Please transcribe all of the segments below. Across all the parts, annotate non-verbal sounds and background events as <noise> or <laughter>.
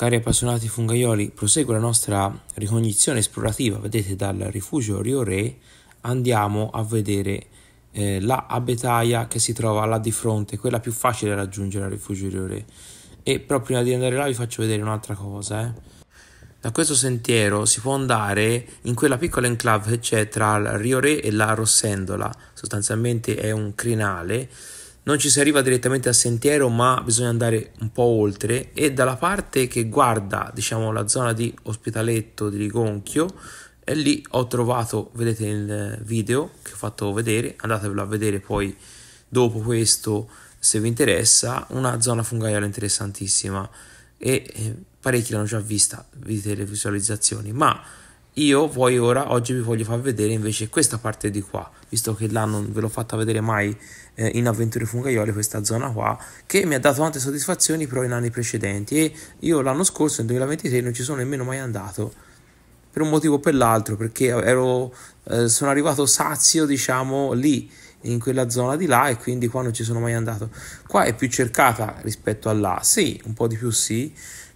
Cari appassionati fungaioli, prosegue la nostra ricognizione esplorativa, vedete dal rifugio Rio Re andiamo a vedere eh, la abetaia che si trova là di fronte, quella più facile da raggiungere al rifugio Rio Re. E proprio prima di andare là vi faccio vedere un'altra cosa. Eh. Da questo sentiero si può andare in quella piccola enclave che c'è tra il Rio Re e la Rossendola, sostanzialmente è un crinale non ci si arriva direttamente al sentiero ma bisogna andare un po' oltre e dalla parte che guarda diciamo la zona di ospitaletto di Rigonchio e lì ho trovato vedete il eh, video che ho fatto vedere andatevelo a vedere poi dopo questo se vi interessa una zona fungaiale interessantissima e eh, parecchi l'hanno già vista vedete le visualizzazioni ma io vuoi ora, oggi vi voglio far vedere invece questa parte di qua, visto che là non ve l'ho fatta vedere mai eh, in Avventure fungaioli, questa zona qua, che mi ha dato tante soddisfazioni però in anni precedenti e io l'anno scorso, nel 2023, non ci sono nemmeno mai andato, per un motivo o per l'altro, perché ero, eh, sono arrivato sazio, diciamo, lì, in quella zona di là e quindi qua non ci sono mai andato. Qua è più cercata rispetto a là, sì, un po' di più sì,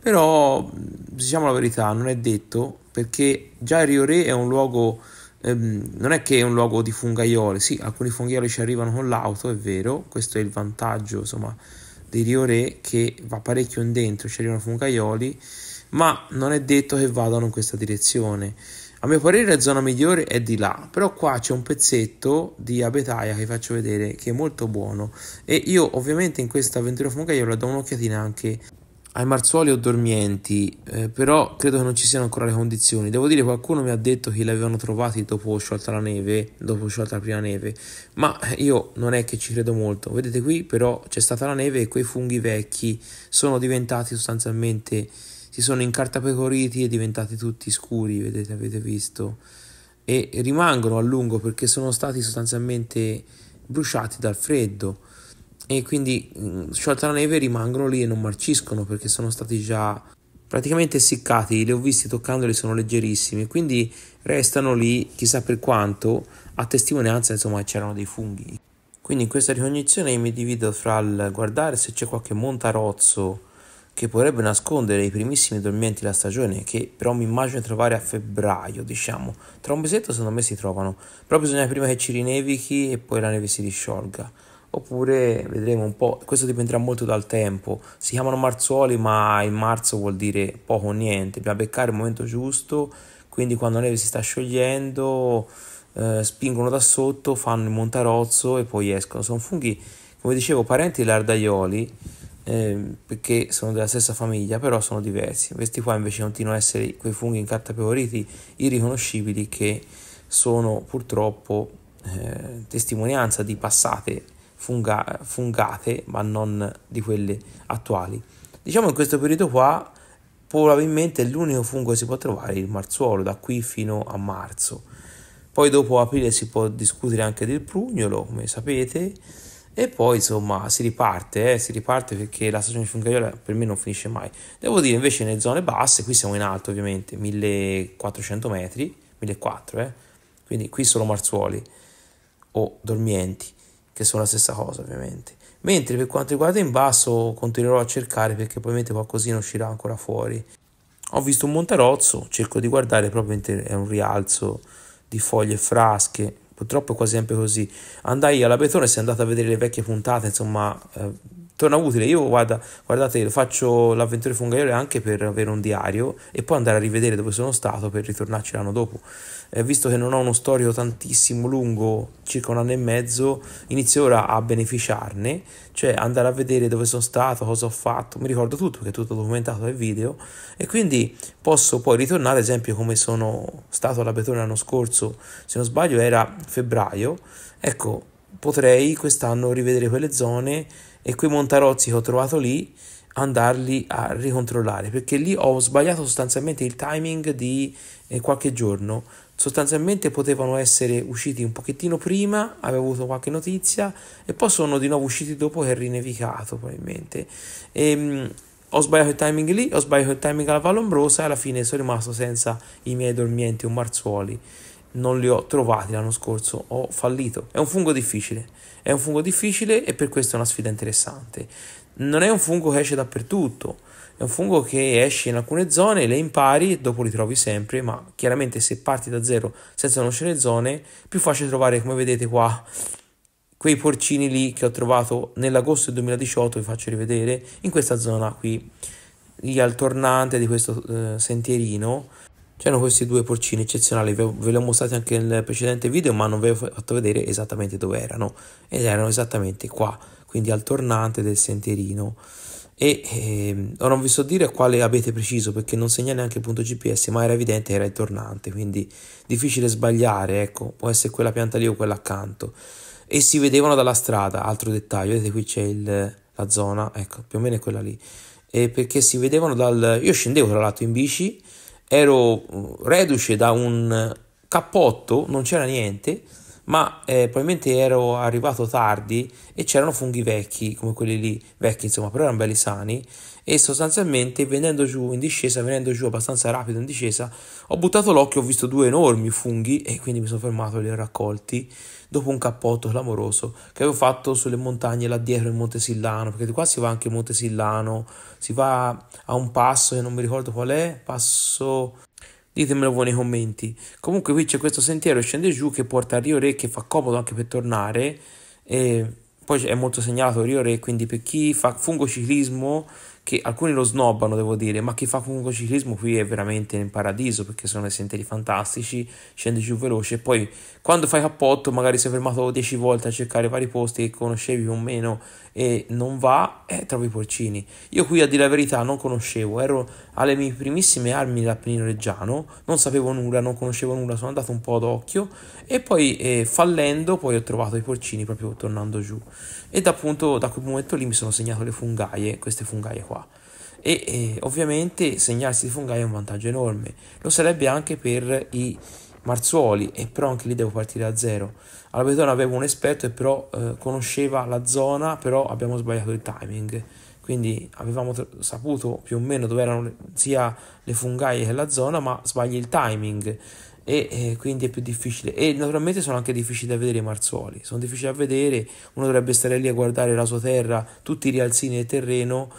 però, diciamo la verità, non è detto perché già Rio Re è un luogo, ehm, non è che è un luogo di fungaioli sì, alcuni fungaioli ci arrivano con l'auto, è vero, questo è il vantaggio insomma, di Rio Re che va parecchio in dentro, ci arrivano fungaioli, ma non è detto che vadano in questa direzione. A mio parere la zona migliore è di là, però qua c'è un pezzetto di abetaia che vi faccio vedere che è molto buono e io ovviamente in questa avventura fungaiola do un'occhiatina anche ai marzuoli o dormienti, eh, però credo che non ci siano ancora le condizioni. Devo dire, qualcuno mi ha detto che li avevano trovati dopo sciolta la neve, dopo sciolta la prima neve, ma io non è che ci credo molto. Vedete qui, però c'è stata la neve e quei funghi vecchi sono diventati sostanzialmente, si sono incartapecoriti e diventati tutti scuri, vedete, avete visto, e rimangono a lungo perché sono stati sostanzialmente bruciati dal freddo e quindi sciolta la neve rimangono lì e non marciscono perché sono stati già praticamente essiccati, li ho visti toccandoli, sono leggerissimi, quindi restano lì chissà per quanto, a testimonianza insomma c'erano dei funghi. Quindi in questa ricognizione mi divido fra il guardare se c'è qualche montarozzo che potrebbe nascondere i primissimi dormienti della stagione, che però mi immagino trovare a febbraio, diciamo. Tra un mesetto secondo me si trovano, però bisogna prima che ci rinevichi e poi la neve si risciolga oppure vedremo un po', questo dipenderà molto dal tempo, si chiamano marzuoli ma in marzo vuol dire poco o niente, bisogna beccare il momento giusto, quindi quando la neve si sta sciogliendo eh, spingono da sotto, fanno il montarozzo e poi escono, sono funghi come dicevo parenti degli ardaioli eh, perché sono della stessa famiglia però sono diversi, questi qua invece continuano a essere quei funghi incattapecoriti irriconoscibili che sono purtroppo eh, testimonianza di passate funga- fungate, ma non di quelle attuali. Diciamo in questo periodo qua probabilmente l'unico fungo che si può trovare è il marzuolo, da qui fino a marzo. Poi dopo aprile si può discutere anche del prugnolo, come sapete, e poi insomma si riparte, eh? si riparte perché la stagione fungaiola per me non finisce mai. Devo dire invece nelle zone basse, qui siamo in alto ovviamente, 1400 metri, 1400 eh? quindi qui sono marzuoli o dormienti che sono la stessa cosa ovviamente. Mentre per quanto riguarda in basso continuerò a cercare perché probabilmente qualcosina uscirà ancora fuori. Ho visto un montarozzo, cerco di guardare, probabilmente è un rialzo di foglie frasche, purtroppo è quasi sempre così. Andai alla Betone, si è andato a vedere le vecchie puntate, insomma... Eh, torna utile. Io guarda, guardate, faccio l'avventura fungaiole anche per avere un diario e poi andare a rivedere dove sono stato per ritornarci l'anno dopo. Eh, visto che non ho uno storico tantissimo lungo, circa un anno e mezzo, inizio ora a beneficiarne, cioè andare a vedere dove sono stato, cosa ho fatto, mi ricordo tutto perché è tutto documentato nel video e quindi posso poi ritornare, ad esempio come sono stato alla Betone l'anno scorso, se non sbaglio era febbraio, ecco potrei quest'anno rivedere quelle zone e quei montarozzi che ho trovato lì andarli a ricontrollare perché lì ho sbagliato sostanzialmente il timing di eh, qualche giorno sostanzialmente potevano essere usciti un pochettino prima avevo avuto qualche notizia e poi sono di nuovo usciti dopo che è rinevicato probabilmente e, ehm, ho sbagliato il timing lì ho sbagliato il timing alla Vallombrosa e alla fine sono rimasto senza i miei dormienti o marzuoli non li ho trovati l'anno scorso, ho fallito. È un fungo difficile, è un fungo difficile e per questo è una sfida interessante. Non è un fungo che esce dappertutto, è un fungo che esce in alcune zone, le impari e dopo li trovi sempre, ma chiaramente se parti da zero senza conoscere le zone, più facile trovare, come vedete qua, quei porcini lì che ho trovato nell'agosto del 2018, vi faccio rivedere, in questa zona qui, lì al tornante di questo eh, sentierino C'erano questi due porcini eccezionali, ve li ho mostrati anche nel precedente video, ma non vi ho fatto vedere esattamente dove erano. Ed erano esattamente qua, quindi al tornante del sentierino. E ehm, ora non vi so dire quale avete preciso perché non segna neanche il punto GPS, ma era evidente che era il tornante, quindi difficile sbagliare, ecco, può essere quella pianta lì o quella accanto. E si vedevano dalla strada, altro dettaglio, vedete qui c'è il, la zona, ecco, più o meno è quella lì. E perché si vedevano dal... Io scendevo tra l'altro in bici ero reduce da un cappotto, non c'era niente, ma eh, probabilmente ero arrivato tardi e c'erano funghi vecchi, come quelli lì vecchi, insomma, però erano belli sani. E sostanzialmente venendo giù in discesa, venendo giù abbastanza rapido in discesa, ho buttato l'occhio, ho visto due enormi funghi e quindi mi sono fermato, e li ho raccolti dopo un cappotto clamoroso che avevo fatto sulle montagne là dietro in Montesillano, perché di qua si va anche in Montesillano, si va a un passo che non mi ricordo qual è, passo ditemelo voi nei commenti. Comunque qui c'è questo sentiero, scende giù che porta a Rio Re che fa comodo anche per tornare e poi è molto segnalato Rio Re, quindi per chi fa fungociclismo che alcuni lo snobbano, devo dire, ma chi fa comunque ciclismo qui è veramente in paradiso perché sono dei sentieri fantastici, scendi giù veloce e poi quando fai cappotto magari sei fermato 10 volte a cercare vari posti che conoscevi o meno e non va, e eh, trovi porcini. Io qui a dire la verità non conoscevo, ero alle mie primissime armi da Penino Reggiano, non sapevo nulla, non conoscevo nulla, sono andato un po' ad occhio e poi eh, fallendo poi ho trovato i porcini proprio tornando giù ed appunto da quel momento lì mi sono segnato le fungaie, queste fungaie qua. E, e ovviamente segnarsi di fungaie è un vantaggio enorme, lo sarebbe anche per i marzuoli, e però anche lì devo partire da zero. Alla Betona avevo un esperto e però eh, conosceva la zona, però abbiamo sbagliato il timing quindi avevamo saputo più o meno dove erano sia le fungaie che la zona, ma sbagli il timing e eh, quindi è più difficile e naturalmente sono anche difficili da vedere i marzoli sono difficili da vedere uno dovrebbe stare lì a guardare la sua terra tutti i rialzini del terreno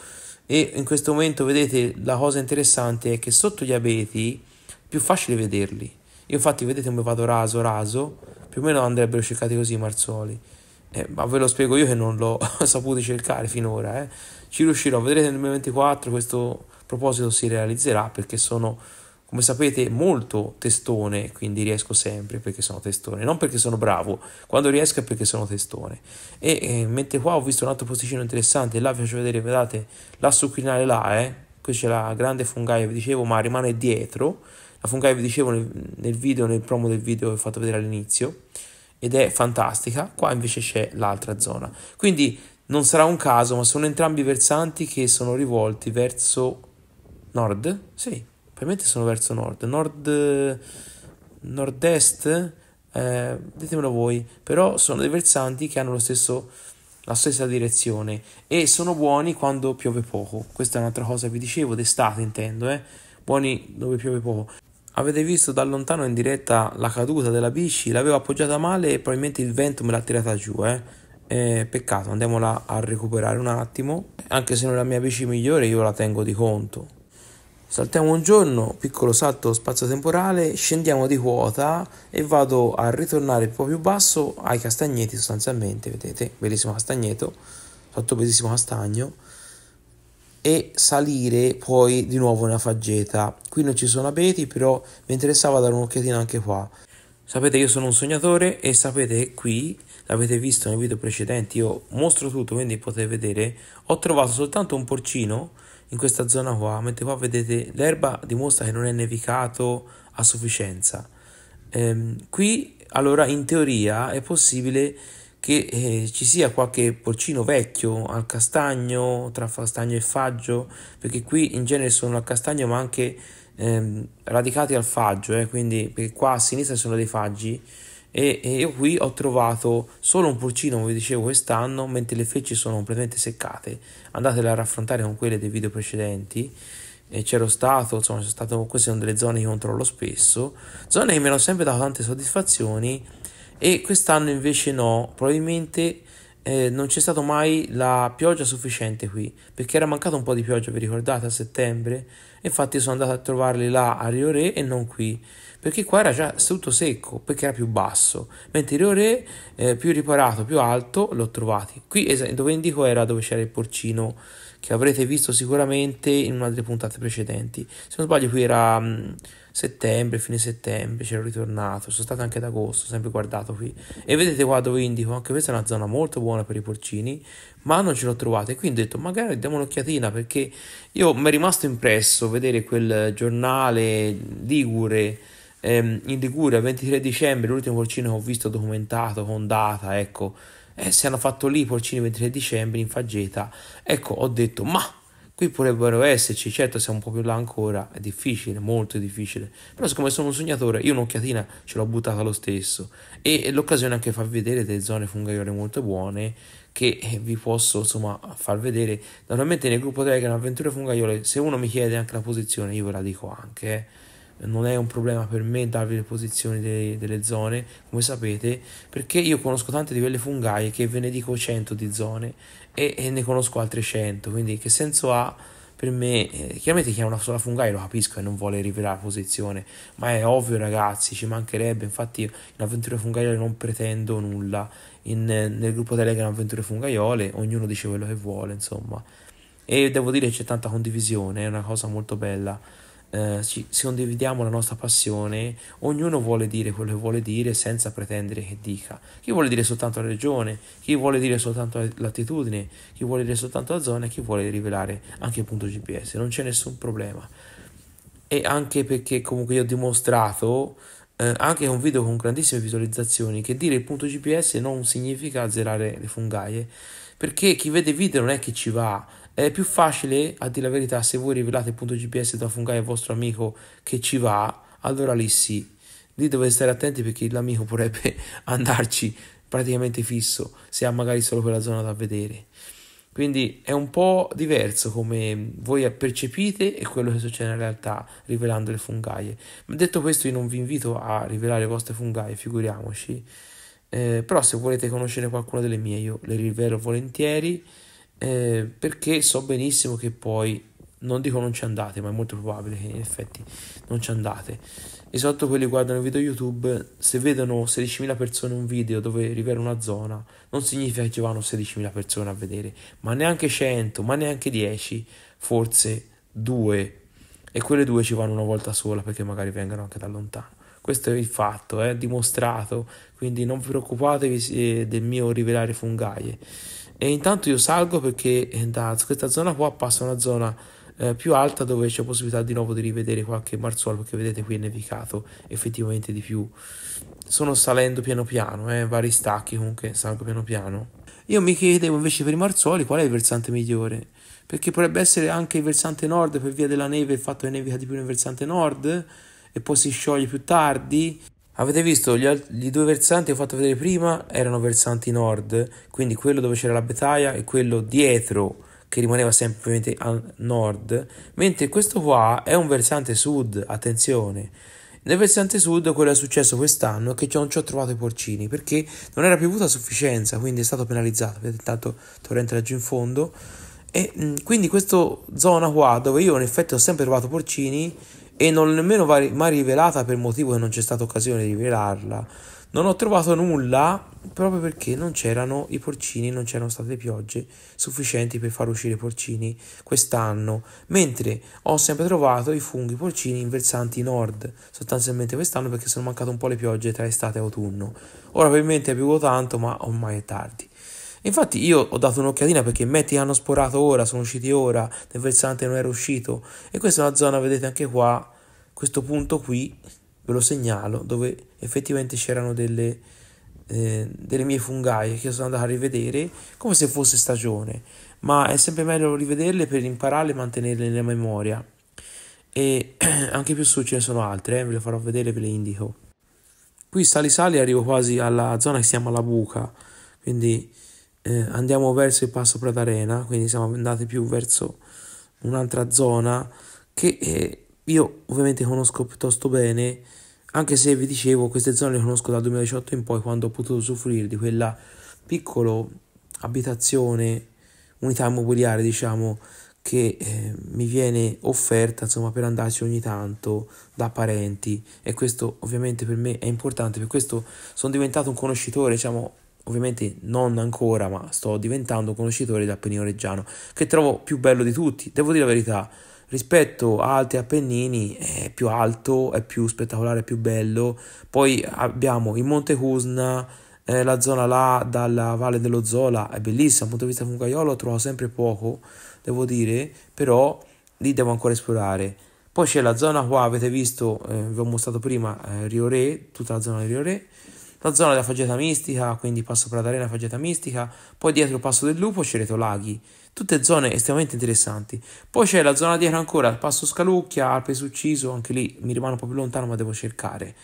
e in questo momento vedete la cosa interessante è che sotto gli abeti è più facile vederli io infatti vedete come vado raso raso più o meno andrebbero cercati così i marzoli eh, ma ve lo spiego io che non l'ho <laughs> saputo cercare finora eh. ci riuscirò vedrete nel 2024 questo proposito si realizzerà perché sono come sapete, molto testone, quindi riesco sempre perché sono testone, non perché sono bravo, quando riesco è perché sono testone. E eh, mentre qua ho visto un altro posticino interessante, là vi faccio vedere, vedete, là su crinale là, eh, qui c'è la grande fungaia, vi dicevo, ma rimane dietro, la fungaia vi dicevo nel, nel video, nel promo del video che ho fatto vedere all'inizio, ed è fantastica, qua invece c'è l'altra zona. Quindi non sarà un caso, ma sono entrambi versanti che sono rivolti verso nord, sì, probabilmente sono verso nord, nord nord-est, eh, ditemelo voi, però sono dei versanti che hanno lo stesso, la stessa direzione e sono buoni quando piove poco. Questa è un'altra cosa, che vi dicevo, d'estate intendo, eh? buoni dove piove poco. Avete visto da lontano in diretta la caduta della bici, l'avevo appoggiata male e probabilmente il vento me l'ha tirata giù, eh? Eh, peccato, andiamola a recuperare un attimo. Anche se non è la mia bici migliore, io la tengo di conto. Saltiamo un giorno, piccolo salto spazio-temporale, scendiamo di quota e vado a ritornare un po' più basso ai castagneti sostanzialmente, vedete, bellissimo castagneto, sotto bellissimo castagno, e salire poi di nuovo nella faggeta. Qui non ci sono abeti, però mi interessava dare un'occhiatina anche qua. Sapete io sono un sognatore e sapete qui, l'avete visto nei video precedenti, io mostro tutto, quindi potete vedere, ho trovato soltanto un porcino in questa zona qua, mentre qua vedete l'erba dimostra che non è nevicato a sufficienza. Ehm, qui allora in teoria è possibile che eh, ci sia qualche porcino vecchio al castagno, tra castagno e faggio, perché qui in genere sono al castagno ma anche ehm, radicati al faggio, eh, quindi qua a sinistra sono dei faggi e, e io qui ho trovato solo un pulcino come vi dicevo quest'anno mentre le feci sono completamente seccate andatele a raffrontare con quelle dei video precedenti e c'ero stato insomma stato, queste sono delle zone che controllo spesso zone che mi hanno sempre dato tante soddisfazioni e quest'anno invece no probabilmente eh, non c'è stata mai la pioggia sufficiente qui, perché era mancata un po' di pioggia, vi ricordate, a settembre? Infatti sono andato a trovarli là a Rio Re e non qui, perché qua era già tutto secco, perché era più basso, mentre Rio Re, eh, più riparato, più alto, l'ho trovato. Qui es- dove indico era dove c'era il porcino, che avrete visto sicuramente in una delle puntate precedenti. Se non sbaglio qui era... Mh, mm, settembre, fine settembre, c'ero ritornato, sono stato anche ad agosto, sempre guardato qui. E vedete qua dove indico, anche questa è una zona molto buona per i porcini, ma non ce l'ho trovata. E quindi ho detto, magari diamo un'occhiatina, perché io mi è rimasto impresso vedere quel giornale ligure, ehm, in Liguria, 23 dicembre, l'ultimo porcino che ho visto documentato, con data, ecco. Eh, si hanno fatto lì i porcini 23 dicembre in faggeta. Ecco, ho detto, ma Qui potrebbero esserci, certo siamo un po' più là ancora è difficile, molto difficile, però siccome sono un sognatore io un'occhiatina ce l'ho buttata lo stesso e l'occasione anche far vedere delle zone fungaiole molto buone che eh, vi posso insomma far vedere, naturalmente nel gruppo Telegram Avventure Fungaiole se uno mi chiede anche la posizione io ve la dico anche, eh non è un problema per me darvi le posizioni delle, delle zone, come sapete, perché io conosco tante di quelle fungaie che ve ne dico 100 di zone e, e ne conosco altre 100, quindi che senso ha? per me, eh, chiaramente chi è una sola fungai lo capisco e non vuole rivelare la posizione, ma è ovvio ragazzi, ci mancherebbe, infatti in avventure fungaiole non pretendo nulla, in, eh, nel gruppo Telegram avventure fungaiole ognuno dice quello che vuole, insomma, e devo dire che c'è tanta condivisione, è una cosa molto bella eh, ci, se condividiamo la nostra passione, ognuno vuole dire quello che vuole dire senza pretendere che dica. Chi vuole dire soltanto la regione, chi vuole dire soltanto l'attitudine, chi vuole dire soltanto la zona, chi vuole rivelare anche il punto GPS, non c'è nessun problema. E anche perché comunque io ho dimostrato, eh, anche con video con grandissime visualizzazioni, che dire il punto GPS non significa azzerare le fungaie, perché chi vede video non è che ci va è più facile, a dire la verità, se voi rivelate il punto GPS da Fungai al vostro amico che ci va, allora lì sì. Lì dovete stare attenti perché l'amico potrebbe <laughs> andarci praticamente fisso se ha magari solo quella zona da vedere. Quindi è un po' diverso come voi percepite e quello che succede in realtà rivelando le fungaie. Detto questo, io non vi invito a rivelare le vostre fungaie, figuriamoci. Eh, però se volete conoscere qualcuna delle mie, io le rivelo volentieri eh, perché so benissimo che poi non dico non ci andate, ma è molto probabile che in effetti non ci andate. E soprattutto quelli che guardano i video YouTube, se vedono 16.000 persone un video dove rivela una zona, non significa che ci vanno 16.000 persone a vedere, ma neanche 100, ma neanche 10, forse 2. E quelle due ci vanno una volta sola perché magari vengono anche da lontano. Questo è il fatto, è eh, dimostrato, quindi non preoccupatevi eh, del mio rivelare fungaie. E intanto io salgo perché eh, da questa zona qua passa una zona eh, più alta dove c'è possibilità di nuovo di rivedere qualche marzolo perché vedete qui è nevicato effettivamente di più. Sono salendo piano piano, eh, vari stacchi comunque salgo piano piano. Io mi chiedevo invece per i marzoli qual è il versante migliore perché potrebbe essere anche il versante nord per via della neve, il fatto che nevica di più nel versante nord e poi si scioglie più tardi. Avete visto gli, alt- gli due versanti che ho fatto vedere prima erano versanti nord, quindi quello dove c'era la Betaia e quello dietro che rimaneva semplicemente a nord, mentre questo qua è un versante sud, attenzione. Nel versante sud quello è successo quest'anno che non ci ho trovato i porcini perché non era piovuto a sufficienza, quindi è stato penalizzato, vedete tanto torrente laggiù in fondo. E mh, quindi questa zona qua dove io in effetti ho sempre trovato porcini e non nemmeno mai rivelata per motivo che non c'è stata occasione di rivelarla. Non ho trovato nulla proprio perché non c'erano i porcini, non c'erano state piogge sufficienti per far uscire i porcini quest'anno, mentre ho sempre trovato i funghi porcini in versanti nord, sostanzialmente quest'anno perché sono mancate un po' le piogge tra estate e autunno. Ora ovviamente, è piovuto tanto, ma ormai è tardi. Infatti io ho dato un'occhiatina perché metti hanno sporato ora, sono usciti ora, nel versante non era uscito e questa è una zona, vedete anche qua, questo punto qui, ve lo segnalo, dove effettivamente c'erano delle, eh, delle mie fungaie che sono andato a rivedere come se fosse stagione, ma è sempre meglio rivederle per imparare e mantenerle nella memoria. E <clears throat> anche più su ce ne sono altre, eh, ve le farò vedere, ve le indico. Qui sali sali arrivo quasi alla zona che si chiama la buca, quindi eh, andiamo verso il passo Pratarena, quindi siamo andati più verso un'altra zona che eh, io ovviamente conosco piuttosto bene, anche se vi dicevo queste zone le conosco dal 2018 in poi quando ho potuto soffrire di quella piccola abitazione, unità immobiliare diciamo, che eh, mi viene offerta insomma per andarci ogni tanto da parenti e questo ovviamente per me è importante per questo sono diventato un conoscitore diciamo ovviamente non ancora, ma sto diventando conoscitore del Appennino Reggiano, che trovo più bello di tutti, devo dire la verità. Rispetto a altri Appennini è più alto, è più spettacolare, è più bello. Poi abbiamo il Monte Cusna, eh, la zona là dalla Valle dello Zola, è bellissima, dal punto di vista fungaiolo trovo sempre poco, devo dire, però lì devo ancora esplorare. Poi c'è la zona qua, avete visto, eh, vi ho mostrato prima, eh, Rio Re, tutta la zona di Rio Re, la zona della faggeta mistica, quindi passo per l'arena faggeta mistica, poi dietro passo del lupo Cereto Laghi, tutte zone estremamente interessanti. Poi c'è la zona dietro ancora, passo Scalucchia, Alpe Succiso, anche lì mi rimane un po' più lontano ma devo cercare.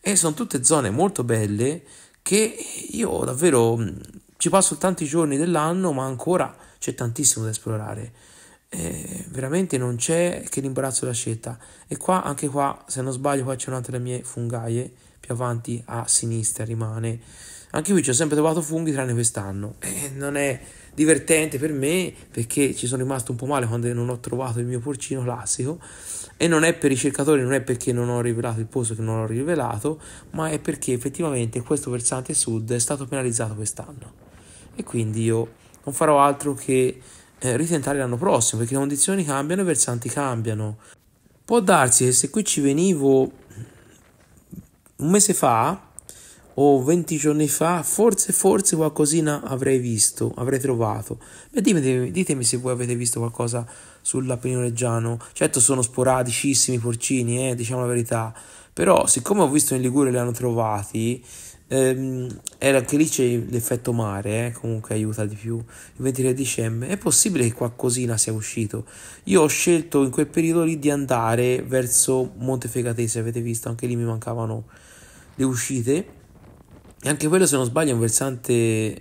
E sono tutte zone molto belle che io davvero mm, ci passo tanti giorni dell'anno ma ancora c'è tantissimo da esplorare. Eh, veramente non c'è che l'imbarazzo della scelta. E qua, anche qua, se non sbaglio, qua c'è un'altra delle mie fungaie più avanti a sinistra rimane. Anche qui ci ho sempre trovato funghi tranne quest'anno. Eh, non è divertente per me perché ci sono rimasto un po' male quando non ho trovato il mio porcino classico e non è per i cercatori, non è perché non ho rivelato il posto che non ho rivelato, ma è perché effettivamente questo versante sud è stato penalizzato quest'anno. E quindi io non farò altro che eh, ritentare l'anno prossimo perché le condizioni cambiano e i versanti cambiano. Può darsi che se qui ci venivo un mese fa o 20 giorni fa, forse, forse qualcosina avrei visto, avrei trovato. Beh, ditemi, ditemi se voi avete visto qualcosa sull'appeninoreggiano. Certo sono sporadicissimi i porcini, eh, diciamo la verità. Però, siccome ho visto in Ligure li hanno trovati, Ehm, era anche lì c'è l'effetto mare, eh, comunque aiuta di più. Il 23 dicembre è possibile che qualcosina sia uscito. Io ho scelto in quel periodo lì di andare verso Montefigatese, avete visto, anche lì mi mancavano le uscite. E anche quello, se non sbaglio, è un versante...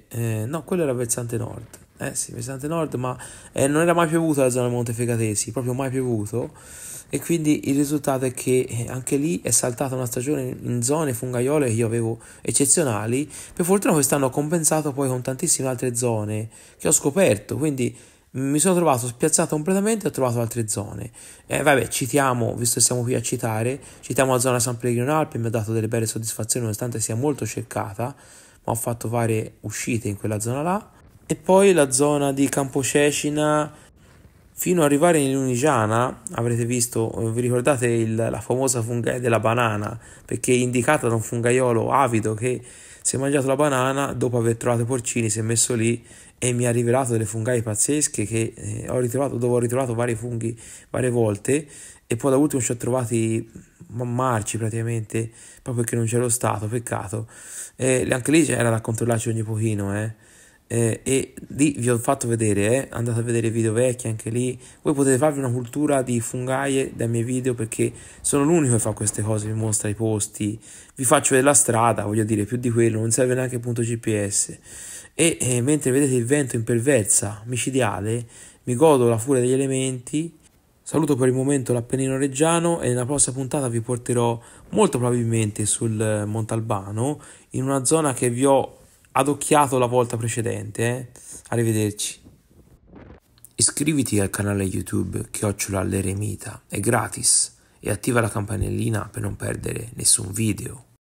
Eh, no, quello era versante nord. Eh sì, versante nord, ma eh, non era mai piovuto la zona Montefigatesi, proprio mai piovuto e quindi il risultato è che eh, anche lì è saltata una stagione in zone fungaiole che io avevo eccezionali, per fortuna quest'anno ho compensato poi con tantissime altre zone che ho scoperto, quindi mi sono trovato spiazzato completamente e ho trovato altre zone. Eh, vabbè, citiamo, visto che siamo qui a citare, citiamo la zona San Pellegrino Alpi mi ha dato delle belle soddisfazioni nonostante sia molto cercata, ma ho fatto varie uscite in quella zona là. E poi la zona di Campocecina fino ad arrivare in Lunigiana, avrete visto, eh, vi ricordate il, la famosa fungaia della banana, perché è indicata da un fungaiolo avido che si è mangiato la banana dopo aver trovato i porcini, si è messo lì e mi ha rivelato delle fungaie pazzesche che eh, ho ritrovato, dove ho ritrovato vari funghi varie volte e poi da ultimo ci ho trovati marci praticamente, proprio perché non c'ero stato, peccato. E anche lì era da controllarci ogni pochino, eh eh, e lì vi ho fatto vedere, eh, andate a vedere i video vecchi anche lì, voi potete farvi una cultura di fungaie dai miei video perché sono l'unico che fa queste cose, vi mostra i posti, vi faccio della strada, voglio dire più di quello, non serve neanche il punto GPS e eh, mentre vedete il vento imperversa, micidiale, mi godo la furia degli elementi, saluto per il momento l'Appennino Reggiano e nella prossima puntata vi porterò molto probabilmente sul eh, Montalbano in una zona che vi ho adocchiato la volta precedente. Eh? Arrivederci. Iscriviti al canale YouTube Chiocciola l'Eremita, è gratis e attiva la campanellina per non perdere nessun video.